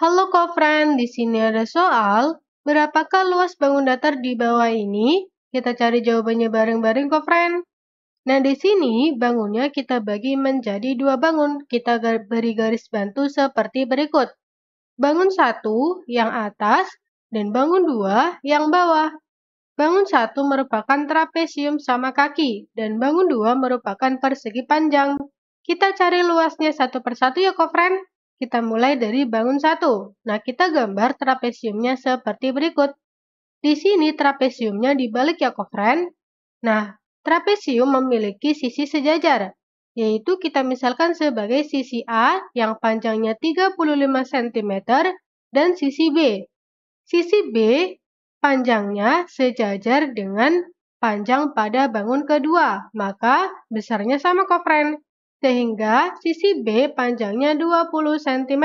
Halo Kofren, di sini ada soal. Berapakah luas bangun datar di bawah ini? Kita cari jawabannya bareng-bareng Kofren. Nah, di sini bangunnya kita bagi menjadi dua bangun. Kita beri garis bantu seperti berikut. Bangun satu yang atas dan bangun dua yang bawah. Bangun satu merupakan trapesium sama kaki dan bangun dua merupakan persegi panjang. Kita cari luasnya satu persatu ya, Kofren. Kita mulai dari bangun satu. Nah, kita gambar trapesiumnya seperti berikut. Di sini trapesiumnya dibalik ya kofren. Nah, trapesium memiliki sisi sejajar, yaitu kita misalkan sebagai sisi A yang panjangnya 35 cm dan sisi B. Sisi B panjangnya sejajar dengan panjang pada bangun kedua, maka besarnya sama kofren sehingga sisi B panjangnya 20 cm.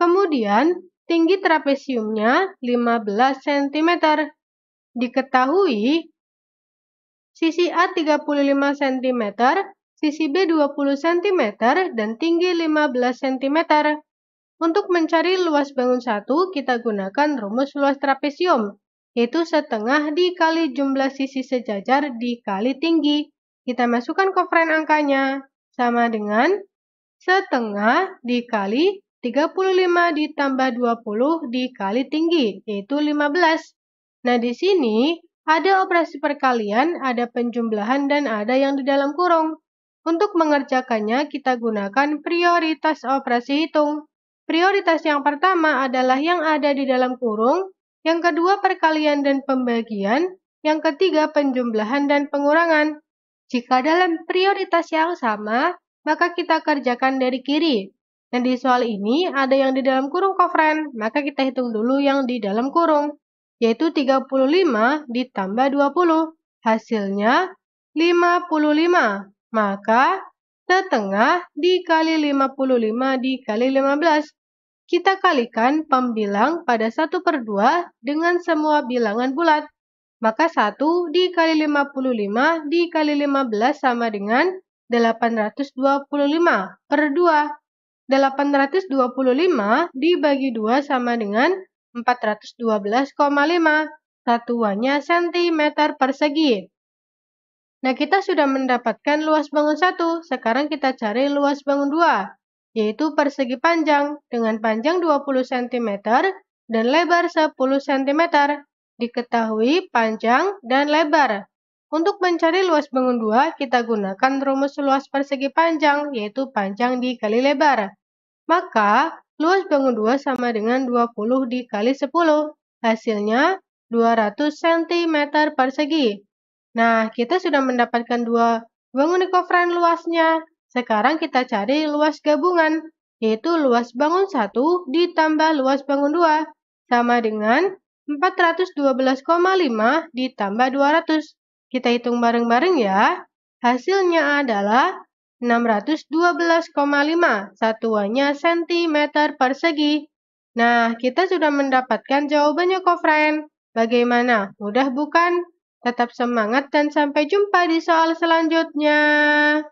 Kemudian, tinggi trapesiumnya 15 cm. Diketahui, sisi A 35 cm, sisi B 20 cm, dan tinggi 15 cm. Untuk mencari luas bangun satu, kita gunakan rumus luas trapesium, yaitu setengah dikali jumlah sisi sejajar dikali tinggi. Kita masukkan koefisien angkanya sama dengan setengah dikali 35 ditambah 20 dikali tinggi, yaitu 15. Nah, di sini ada operasi perkalian, ada penjumlahan, dan ada yang di dalam kurung. Untuk mengerjakannya, kita gunakan prioritas operasi hitung. Prioritas yang pertama adalah yang ada di dalam kurung, yang kedua perkalian dan pembagian, yang ketiga penjumlahan dan pengurangan. Jika dalam prioritas yang sama, maka kita kerjakan dari kiri. Dan di soal ini ada yang di dalam kurung kofren, maka kita hitung dulu yang di dalam kurung, yaitu 35 ditambah 20. Hasilnya 55. Maka setengah dikali 55 dikali 15. Kita kalikan pembilang pada 1 per 2 dengan semua bilangan bulat. Maka 1 dikali 55 dikali 15 sama dengan 825 per 2. 825 dibagi 2 sama dengan 412,5. Satuannya cm persegi. Nah, kita sudah mendapatkan luas bangun 1. Sekarang kita cari luas bangun 2, yaitu persegi panjang dengan panjang 20 cm dan lebar 10 cm diketahui panjang dan lebar. Untuk mencari luas bangun dua, kita gunakan rumus luas persegi panjang, yaitu panjang dikali lebar. Maka, luas bangun dua sama dengan 20 dikali 10. Hasilnya 200 cm persegi. Nah, kita sudah mendapatkan dua bangun rekoveran luasnya. Sekarang kita cari luas gabungan, yaitu luas bangun satu ditambah luas bangun dua sama dengan 412,5 ditambah 200. Kita hitung bareng-bareng ya. Hasilnya adalah 612,5 satuannya cm persegi. Nah, kita sudah mendapatkan jawabannya kok, Bagaimana? Mudah bukan? Tetap semangat dan sampai jumpa di soal selanjutnya.